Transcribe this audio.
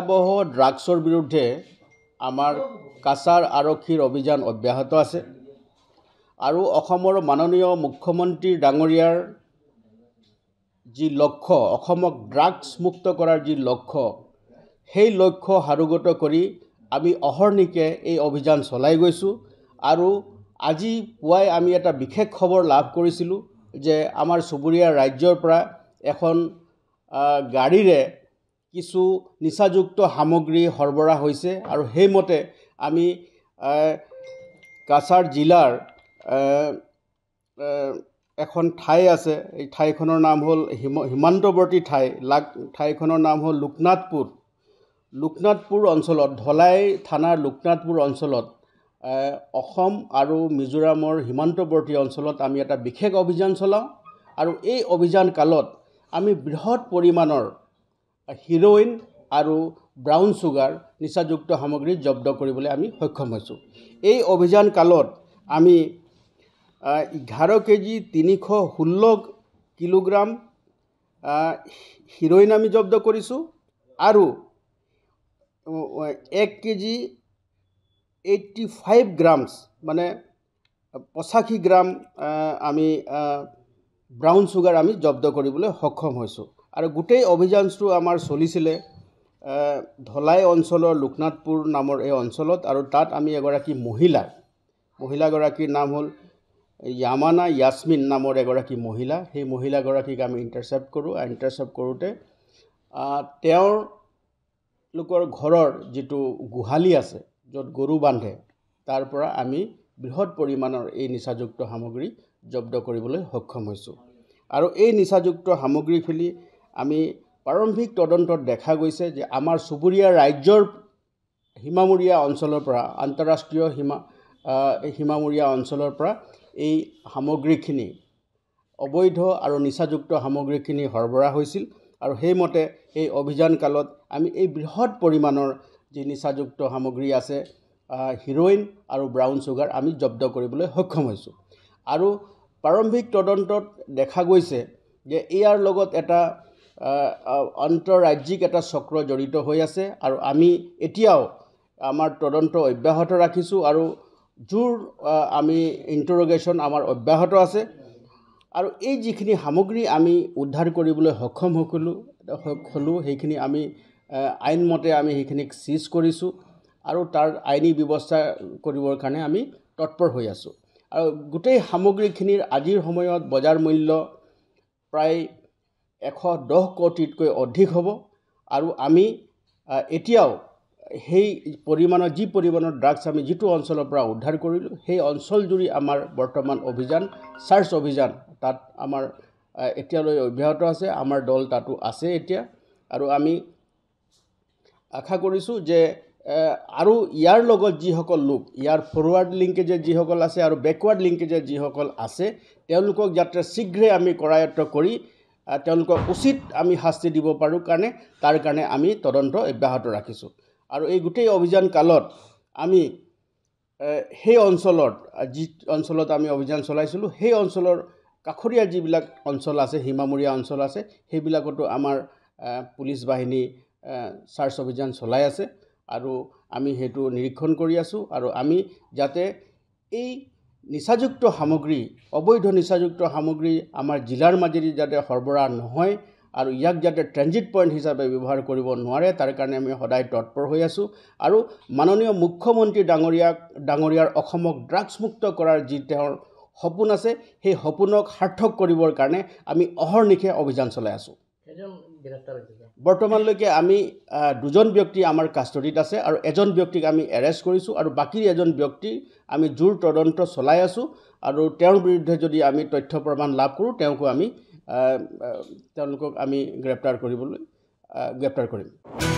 ভয়াৱহ ড্ৰাগছৰ বিৰুদ্ধে আমাৰ কাছাৰ আৰক্ষীৰ অভিযান অব্যাহত আছে আৰু অসমৰ মাননীয় মুখ্যমন্ত্ৰী ডাঙৰীয়াৰ যি লক্ষ্য অসমক ড্ৰাগছ মুক্ত কৰাৰ যি লক্ষ্য সেই লক্ষ্য সাৰোগত কৰি আমি অহৰ্নিকে এই অভিযান চলাই গৈছোঁ আৰু আজি পুৱাই আমি এটা বিশেষ খবৰ লাভ কৰিছিলোঁ যে আমাৰ চুবুৰীয়া ৰাজ্যৰ পৰা এখন গাড়ীৰে কিছু নিচাযুক্ত সামগ্ৰী সৰবৰাহ হৈছে আৰু সেইমতে আমি কাছাৰ জিলাৰ এখন ঠাই আছে এই ঠাইখনৰ নাম হ'ল সীমান্তৱৰ্তী ঠাই লাগ ঠাইখনৰ নাম হ'ল লোকনাথপুৰ লোকনাথপুৰ অঞ্চলত ধলাই থানাৰ লোকনাথপুৰ অঞ্চলত অসম আৰু মিজোৰামৰ সীমান্তৱৰ্তী অঞ্চলত আমি এটা বিশেষ অভিযান চলাওঁ আৰু এই অভিযান কালত আমি বৃহৎ পৰিমাণৰ হিৰইন আৰু ব্ৰাউন চুগাৰ নিচাযুক্ত সামগ্ৰী জব্দ কৰিবলৈ আমি সক্ষম হৈছোঁ এই অভিযান কালত আমি এঘাৰ কেজি তিনিশ ষোল্ল কিলোগ্ৰাম হিৰইন আমি জব্দ কৰিছোঁ আৰু এক কেজি এইটি ফাইভ গ্ৰামছ মানে পঁচাশী গ্ৰাম আমি ব্ৰাউন চুগাৰ আমি জব্দ কৰিবলৈ সক্ষম হৈছোঁ আৰু গোটেই অভিযানটো আমাৰ চলিছিলে ধলাই অঞ্চলৰ লোকনাথপুৰ নামৰ এই অঞ্চলত আৰু তাত আমি এগৰাকী মহিলা মহিলাগৰাকীৰ নাম হ'ল য়ামানা য়াছমিন নামৰ এগৰাকী মহিলা সেই মহিলাগৰাকীক আমি ইণ্টাৰচেপ্ট কৰোঁ আৰু ইণ্টাৰচেপ্ট কৰোঁতে তেওঁৰ লোকৰ ঘৰৰ যিটো গোহালি আছে য'ত গৰু বান্ধে তাৰ পৰা আমি বৃহৎ পৰিমাণৰ এই নিচাযুক্ত সামগ্ৰী জব্দ কৰিবলৈ সক্ষম হৈছোঁ আৰু এই নিচাযুক্ত সামগ্ৰীখিনি আমি প্ৰাৰম্ভিক তদন্তত দেখা গৈছে যে আমাৰ চুবুৰীয়া ৰাজ্যৰ সীমামূৰীয়া অঞ্চলৰ পৰা আন্তঃৰাষ্ট্ৰীয় সীমা সীমামূৰীয়া অঞ্চলৰ পৰা এই সামগ্ৰীখিনি অবৈধ আৰু নিচাযুক্ত সামগ্ৰীখিনি সৰবৰাহ হৈছিল আৰু সেইমতে এই কালত আমি এই বৃহৎ পৰিমাণৰ যি নিচাযুক্ত সামগ্ৰী আছে হিৰইন আৰু ব্ৰাউন চুগাৰ আমি জব্দ কৰিবলৈ সক্ষম হৈছোঁ আৰু প্ৰাৰম্ভিক তদন্তত দেখা গৈছে যে ইয়াৰ লগত এটা আন্তঃৰাজ্যিক এটা চক্ৰ জড়িত হৈ আছে আৰু আমি এতিয়াও আমাৰ তদন্ত অব্যাহত ৰাখিছোঁ আৰু জোৰ আমি ইণ্টৰগেশ্যন আমাৰ অব্যাহত আছে আৰু এই যিখিনি সামগ্ৰী আমি উদ্ধাৰ কৰিবলৈ সক্ষম হ'লোঁ হ'লোঁ সেইখিনি আমি আইনমতে আমি সেইখিনিক চিজ কৰিছোঁ আৰু তাৰ আইনী ব্যৱস্থা কৰিবৰ কাৰণে আমি তৎপৰ হৈ আছোঁ আৰু গোটেই সামগ্ৰীখিনিৰ আজিৰ সময়ত বজাৰ মূল্য প্ৰায় এশ দহ কোটিতকৈ অধিক হ'ব আৰু আমি এতিয়াও সেই পৰিমাণৰ যি পৰিমাণৰ ড্ৰাগছ আমি যিটো অঞ্চলৰ পৰা উদ্ধাৰ কৰিলোঁ সেই অঞ্চল জুৰি আমাৰ বৰ্তমান অভিযান চাৰ্চ অভিযান তাত আমাৰ এতিয়ালৈ অব্যাহত আছে আমাৰ দল তাতো আছে এতিয়া আৰু আমি আশা কৰিছোঁ যে আৰু ইয়াৰ লগত যিসকল লোক ইয়াৰ ফৰৱাৰ্ড লিংকেজে যিসকল আছে আৰু বেকৱাৰ্ড লিংকেজে যিসকল আছে তেওঁলোকক যাতে শীঘ্ৰে আমি কৰায়ত্ব কৰি তেওঁলোকক উচিত আমি শাস্তি দিব পাৰোঁ কাৰণে তাৰ কাৰণে আমি তদন্ত অব্যাহত ৰাখিছোঁ আৰু এই গোটেই অভিযান কালত আমি সেই অঞ্চলত যি অঞ্চলত আমি অভিযান চলাইছিলোঁ সেই অঞ্চলৰ কাষৰীয়া যিবিলাক অঞ্চল আছে সীমামূৰীয়া অঞ্চল আছে সেইবিলাকতো আমাৰ পুলিচ বাহিনী চাৰ্চ অভিযান চলাই আছে আৰু আমি সেইটো নিৰীক্ষণ কৰি আছোঁ আৰু আমি যাতে এই নিচাযুক্ত সামগ্ৰী অবৈধ নিচাযুক্ত সামগ্ৰী আমাৰ জিলাৰ মাজেদি যাতে সৰবৰাহ নহয় আৰু ইয়াক যাতে ট্ৰেঞ্জিট পইণ্ট হিচাপে ব্যৱহাৰ কৰিব নোৱাৰে তাৰ কাৰণে আমি সদায় তৎপৰ হৈ আছোঁ আৰু মাননীয় মুখ্যমন্ত্ৰী ডাঙৰীয়াক ডাঙৰীয়াৰ অসমক ড্ৰাগছমুক্ত কৰাৰ যি তেওঁৰ সপোন আছে সেই সপোনক সাৰ্থক কৰিবৰ কাৰণে আমি অহৰ্নিশে অভিযান চলাই আছোঁ বৰ্তমানলৈকে আমি দুজন ব্যক্তি আমাৰ কাষ্টডিত আছে আৰু এজন ব্যক্তিক আমি এৰেষ্ট কৰিছোঁ আৰু বাকী এজন ব্যক্তি আমি জোৰ তদন্ত চলাই আছোঁ আৰু তেওঁৰ বিৰুদ্ধে যদি আমি তথ্য প্ৰমাণ লাভ কৰোঁ তেওঁকো আমি তেওঁলোকক আমি গ্ৰেপ্তাৰ কৰিবলৈ গ্ৰেপ্তাৰ কৰিম